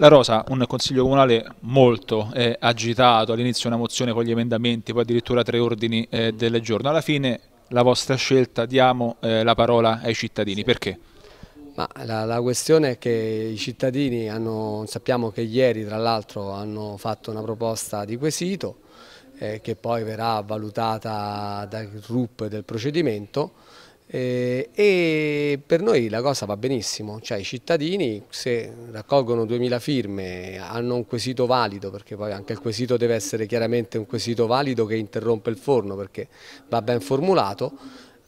La Rosa, un consiglio comunale molto eh, agitato, all'inizio una mozione con gli emendamenti, poi addirittura tre ordini eh, del giorno. Alla fine la vostra scelta, diamo eh, la parola ai cittadini, sì. perché? La, la, questione è che i cittadini hanno, sappiamo che ieri tra l'altro hanno fatto una proposta di quesito eh, che poi verrà valutata dal RUP del procedimento eh, e per noi la cosa va benissimo, cioè i cittadini se raccolgono 2000 firme hanno un quesito valido, perché poi anche il quesito deve essere chiaramente un quesito valido che interrompe il forno perché va ben formulato,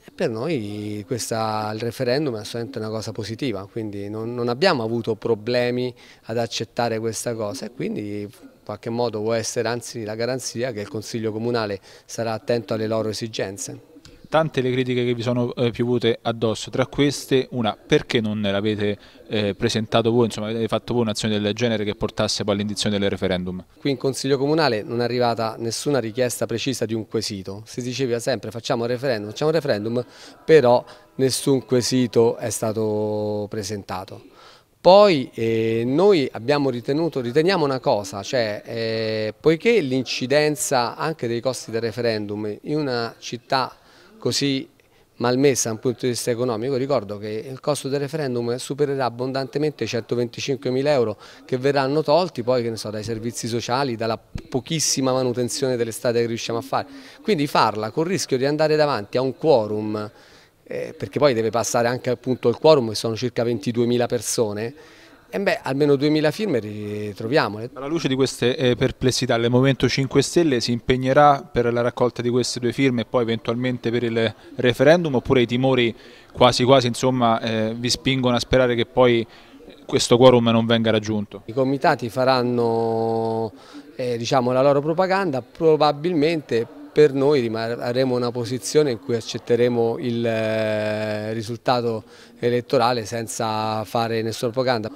e per noi questa, il referendum è assolutamente una cosa positiva, quindi non, non abbiamo avuto problemi ad accettare questa cosa e quindi in qualche modo può essere anzi la garanzia che il Consiglio Comunale sarà attento alle loro esigenze tante le critiche che vi sono eh, piovute addosso, tra queste una perché non l'avete eh, presentato voi, insomma avete fatto voi un'azione del genere che portasse poi all'indizione del referendum? Qui in Consiglio Comunale non è arrivata nessuna richiesta precisa di un quesito, si diceva sempre facciamo un referendum, facciamo un referendum, però nessun quesito è stato presentato. Poi eh, noi abbiamo ritenuto, riteniamo una cosa, cioè eh, poiché l'incidenza anche dei costi del referendum in una città così malmessa da un punto di vista economico, ricordo che il costo del referendum supererà abbondantemente i 125 mila euro che verranno tolti poi so, dai servizi sociali, dalla pochissima manutenzione dell'estate che riusciamo a fare. Quindi farla col rischio di andare davanti a un quorum, eh, perché poi deve passare anche appunto il quorum che sono circa 22 mila persone, e eh beh, almeno 2000 firme ritroviamole. Alla luce di queste eh, perplessità, il Movimento 5 Stelle si impegnerà per la raccolta di queste due firme e poi eventualmente per il referendum oppure i timori quasi quasi insomma, eh, vi spingono a sperare che poi eh, questo quorum non venga raggiunto? I comitati faranno eh, diciamo, la loro propaganda probabilmente per noi rimarremo in una posizione in cui accetteremo il eh, risultato elettorale senza fare nessuna propaganda.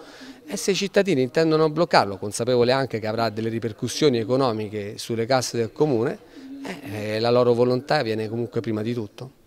E se i cittadini intendono bloccarlo, consapevole anche che avrà delle ripercussioni economiche sulle casse del comune, eh, eh la loro volontà viene comunque prima di tutto.